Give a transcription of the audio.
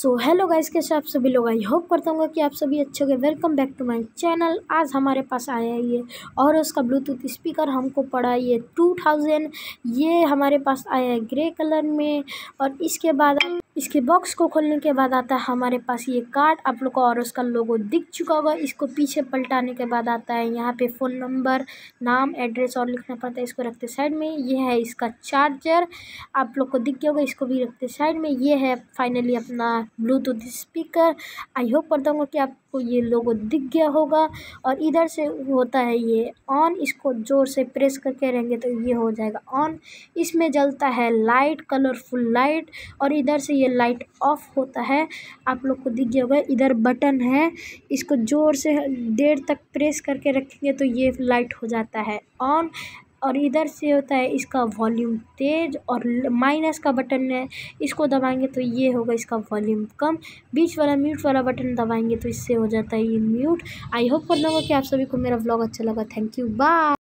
so hello guys के आप सभी लोग आई होप करता हूँ कि आप सभी अच्छे होंगे welcome back to my channel आज हमारे पास आया है ये और उसका ब्लूटूथ स्पीकर हमको पड़ा ये टू थाउजेंड ये हमारे पास आया है ग्रे कलर में और इसके बाद इसके बॉक्स को खोलने के बाद आता है हमारे पास ये कार्ड आप लोग को और उसका लोगो दिख चुका होगा इसको पीछे पलटाने के बाद आता है यहाँ पे फ़ोन नंबर नाम एड्रेस और लिखना पड़ता है इसको रखते साइड में ये है इसका चार्जर आप लोग को दिख गया होगा इसको भी रखते साइड में ये है फाइनली अपना ब्लूटूथ स्पीकर आई होप करता हूँ कि आपको ये लोगो दिख गया होगा और इधर से होता है ये ऑन इसको ज़ोर से प्रेस करके रहेंगे तो ये हो जाएगा ऑन इसमें जलता है लाइट कलरफुल लाइट और इधर से ये लाइट ऑफ होता है आप लोग को दिख गया होगा इधर बटन है इसको जोर से देर तक प्रेस करके रखेंगे तो ये लाइट हो जाता है ऑन और इधर से होता है इसका वॉल्यूम तेज और माइनस का बटन है इसको दबाएंगे तो ये होगा इसका वॉल्यूम कम बीच वाला म्यूट वाला बटन दबाएंगे तो इससे हो जाता है ये म्यूट आई होप कर लूँगा कि आप सभी को मेरा ब्लॉग अच्छा लगा थैंक यू बाय